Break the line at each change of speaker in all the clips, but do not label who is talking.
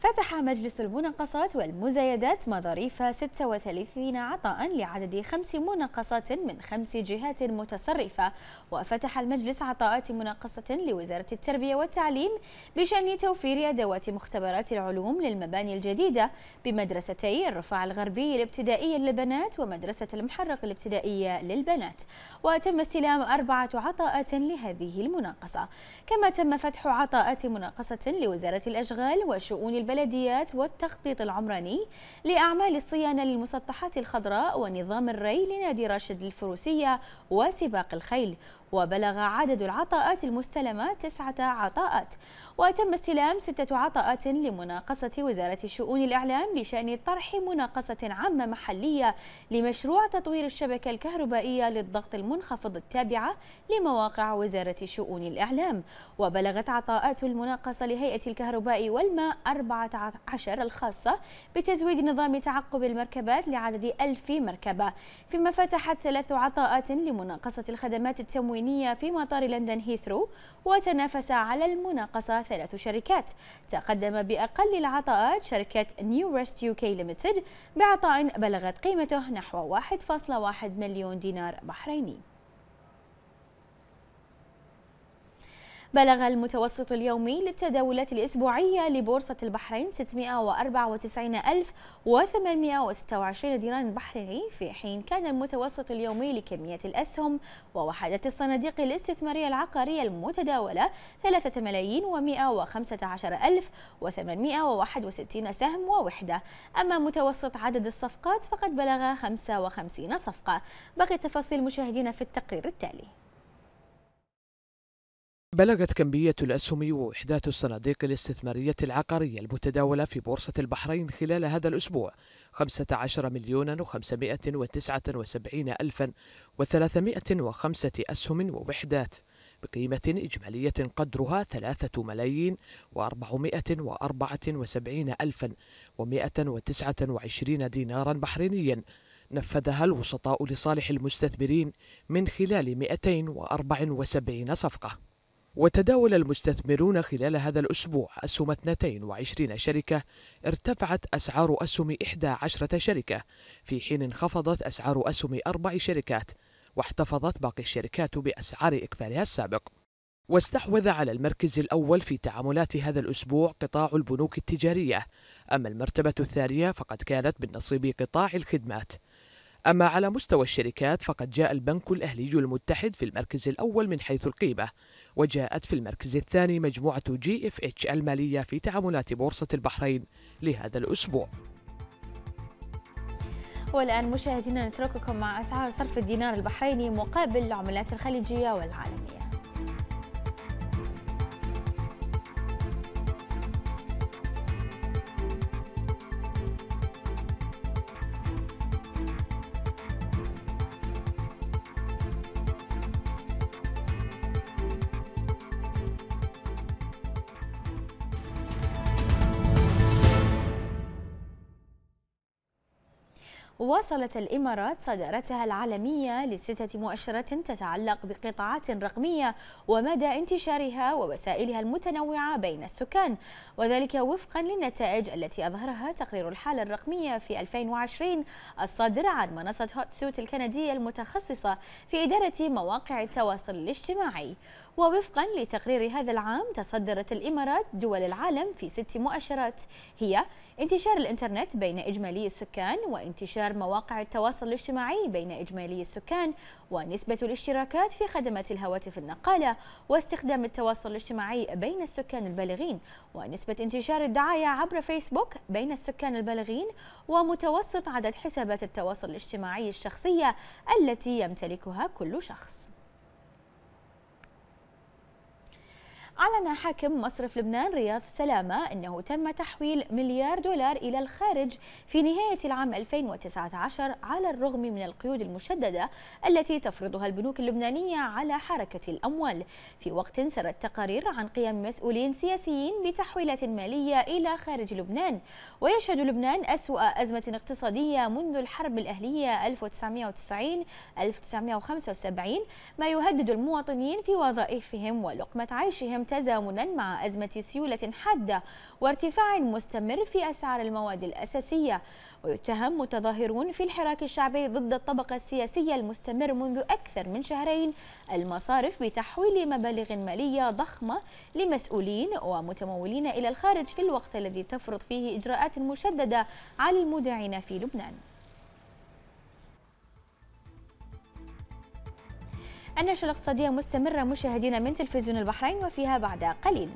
فتح مجلس المناقصات والمزايدات مظاريف 36 عطاء لعدد خمس مناقصات من خمس جهات متصرفة وفتح المجلس عطاءات مناقصة لوزارة التربية والتعليم بشأن توفير أدوات مختبرات العلوم للمباني الجديدة بمدرستي الرفاع الغربي الابتدائية للبنات ومدرسة المحرق الابتدائية للبنات وتم استلام أربعة عطاءات لهذه المناقصة كما تم فتح عطاءات مناقصة لوزارة الأشغال وشؤون البلديات والتخطيط العمراني لأعمال الصيانة للمسطحات الخضراء ونظام الري لنادي راشد الفروسية وسباق الخيل وبلغ عدد العطاءات المستلمة تسعة عطاءات وتم استلام ستة عطاءات لمناقصة وزارة الشؤون الإعلام بشأن طرح مناقصة عامة محلية لمشروع تطوير الشبكة الكهربائية للضغط المنخفض التابعة لمواقع وزارة الشؤون الإعلام وبلغت عطاءات المناقصة لهيئة الكهرباء والماء 14 الخاصة بتزويد نظام تعقب المركبات لعدد 1000 مركبة فيما فتحت ثلاث عطاءات لمناقصة الخدمات التموينية التموينية في مطار لندن هيثرو وتنافس على المناقصة ثلاث شركات تقدم بأقل العطاءات شركة نيو ريست يو كي ليمتد بعطاء بلغت قيمته نحو 1.1 مليون دينار بحريني بلغ المتوسط اليومي للتداولات الأسبوعية لبورصة البحرين 694,826 دينار بحريني في حين كان المتوسط اليومي لكمية الأسهم ووحدة الصناديق الاستثمارية العقارية المتداولة 3 ملايين و115861 سهم ووحدة أما متوسط عدد الصفقات فقد بلغ 55 صفقة بقي التفاصيل مشاهدينا في التقرير التالي
بلغت كمية الأسهم ووحدات الصناديق الاستثمارية العقارية المتداولة في بورصة البحرين خلال هذا الأسبوع 15 مليون و579 ألفا و305 أسهم ووحدات بقيمة إجمالية قدرها 3 ملايين و474 ألفا و129 دينارا بحرينيا نفذها الوسطاء لصالح المستثمرين من خلال 274 صفقة وتداول المستثمرون خلال هذا الأسبوع أسهم 22 شركة ارتفعت أسعار أسهم 11 شركة في حين انخفضت أسعار أسهم أربع شركات واحتفظت باقي الشركات بأسعار إكفالها السابق واستحوذ على المركز الأول في تعاملات هذا الأسبوع قطاع البنوك التجارية أما المرتبة الثانية فقد كانت بالنصيب قطاع الخدمات أما على مستوى الشركات فقد جاء البنك الأهلي المتحد في المركز الأول من حيث القيمة وجاءت في المركز الثاني مجموعة جي اف اتش المالية في تعاملات بورصة البحرين لهذا الأسبوع
والآن مشاهدينا نترككم مع أسعار صرف الدينار البحريني مقابل العملات الخليجية والعالمية واصلت الإمارات صدارتها العالمية لستة مؤشرات تتعلق بقطاعات رقمية ومدى انتشارها ووسائلها المتنوعة بين السكان وذلك وفقا للنتائج التي أظهرها تقرير الحالة الرقمية في 2020 الصادر عن منصة هوت سوت الكندية المتخصصة في إدارة مواقع التواصل الاجتماعي ووفقا لتقرير هذا العام تصدرت الإمارات دول العالم في ست مؤشرات هي انتشار الإنترنت بين إجمالي السكان وانتشار مواقع التواصل الاجتماعي بين إجمالي السكان ونسبة الاشتراكات في خدمات الهواتف النقالة واستخدام التواصل الاجتماعي بين السكان البالغين ونسبة انتشار الدعاية عبر فيسبوك بين السكان البالغين ومتوسط عدد حسابات التواصل الاجتماعي الشخصية التي يمتلكها كل شخص أعلن حاكم مصرف لبنان رياض سلامة أنه تم تحويل مليار دولار إلى الخارج في نهاية العام 2019 على الرغم من القيود المشددة التي تفرضها البنوك اللبنانية على حركة الأموال في وقت سرت تقارير عن قيام مسؤولين سياسيين بتحويلات مالية إلى خارج لبنان ويشهد لبنان أسوأ أزمة اقتصادية منذ الحرب الأهلية 1990 1975 ما يهدد المواطنين في وظائفهم ولقمة عيشهم تزامنا مع أزمة سيولة حادة وارتفاع مستمر في أسعار المواد الأساسية ويتهم متظاهرون في الحراك الشعبي ضد الطبقة السياسية المستمر منذ أكثر من شهرين المصارف بتحويل مبالغ مالية ضخمة لمسؤولين ومتمولين إلى الخارج في الوقت الذي تفرض فيه إجراءات مشددة على المودعين في لبنان النشرة الاقتصادية مستمرة مشاهدينا من تلفزيون البحرين وفيها بعد قليل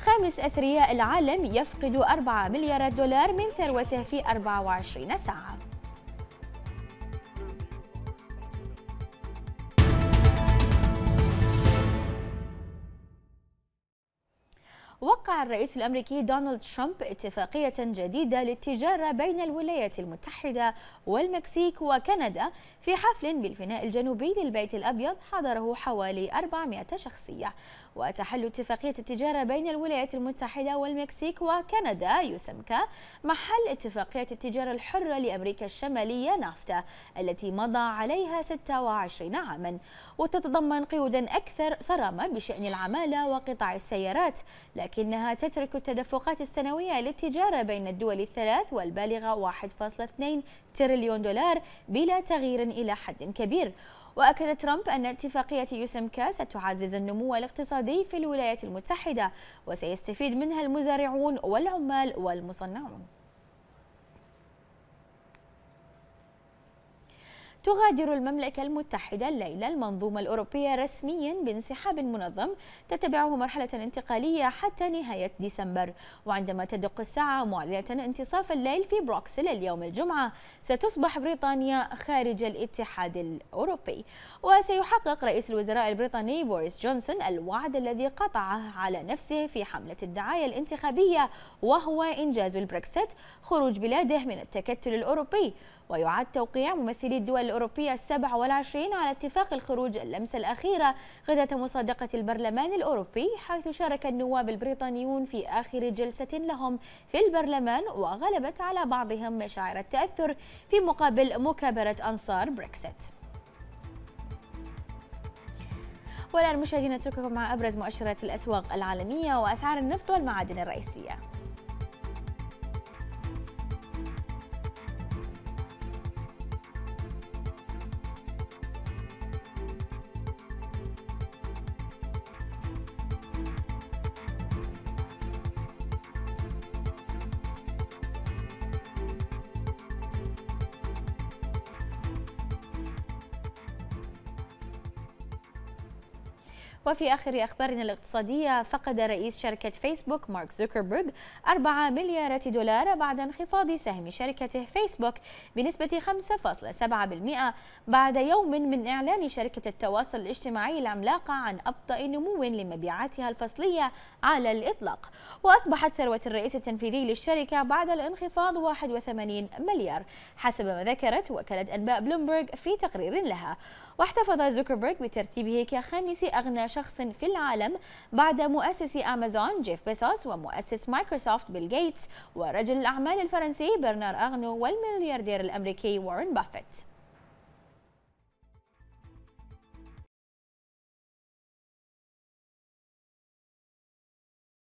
خامس أثرياء العالم يفقد 4 مليارات دولار من ثروته في 24 ساعة وقع الرئيس الأمريكي دونالد ترامب اتفاقية جديدة للتجارة بين الولايات المتحدة والمكسيك وكندا في حفل بالفناء الجنوبي للبيت الأبيض حضره حوالي 400 شخصية وتحل اتفاقية التجارة بين الولايات المتحدة والمكسيك وكندا يسمكا محل اتفاقية التجارة الحرة لأمريكا الشمالية نافتا التي مضى عليها 26 عاما وتتضمن قيودا أكثر صرامة بشأن العمالة وقطاع السيارات لكنها تترك التدفقات السنوية للتجارة بين الدول الثلاث والبالغة 1.2 تريليون دولار بلا تغيير إلى حد كبير وأكد ترامب أن اتفاقية يوسمكا ستعزز النمو الاقتصادي في الولايات المتحدة وسيستفيد منها المزارعون والعمال والمصنعون تغادر المملكة المتحدة الليلة المنظومة الأوروبية رسميا بانسحاب منظم تتبعه مرحلة انتقالية حتى نهاية ديسمبر وعندما تدق الساعة معلنة انتصاف الليل في بروكسل اليوم الجمعة ستصبح بريطانيا خارج الاتحاد الأوروبي وسيحقق رئيس الوزراء البريطاني بوريس جونسون الوعد الذي قطعه على نفسه في حملة الدعاية الانتخابية وهو إنجاز البريكسيت خروج بلاده من التكتل الأوروبي ويعد توقيع ممثلي الدول الأوروبية السبع والعشرين على اتفاق الخروج اللمسة الأخيرة غداة مصادقة البرلمان الأوروبي حيث شارك النواب البريطانيون في آخر جلسة لهم في البرلمان وغلبت على بعضهم مشاعر التأثر في مقابل مكابرة أنصار بريكسيت والآن مشاهدينا نترككم مع أبرز مؤشرات الأسواق العالمية وأسعار النفط والمعادن الرئيسية وفي آخر أخبارنا الاقتصادية فقد رئيس شركة فيسبوك مارك زوكربيرغ 4 مليارات دولار بعد انخفاض سهم شركته فيسبوك بنسبة 5.7% بعد يوم من إعلان شركة التواصل الاجتماعي العملاقة عن أبطأ نمو لمبيعاتها الفصلية على الإطلاق وأصبحت ثروة الرئيس التنفيذي للشركة بعد الانخفاض 81 مليار حسب ما ذكرت وكالة أنباء بلومبرغ في تقرير لها واحتفظ زوكربيرغ بترتيبه كخامس أغنى شخص في العالم بعد مؤسس أمازون جيف بيسوس ومؤسس مايكروسوفت بيل جيتس ورجل الأعمال الفرنسي برنار أغنو والملياردير الأمريكي وارن بافيت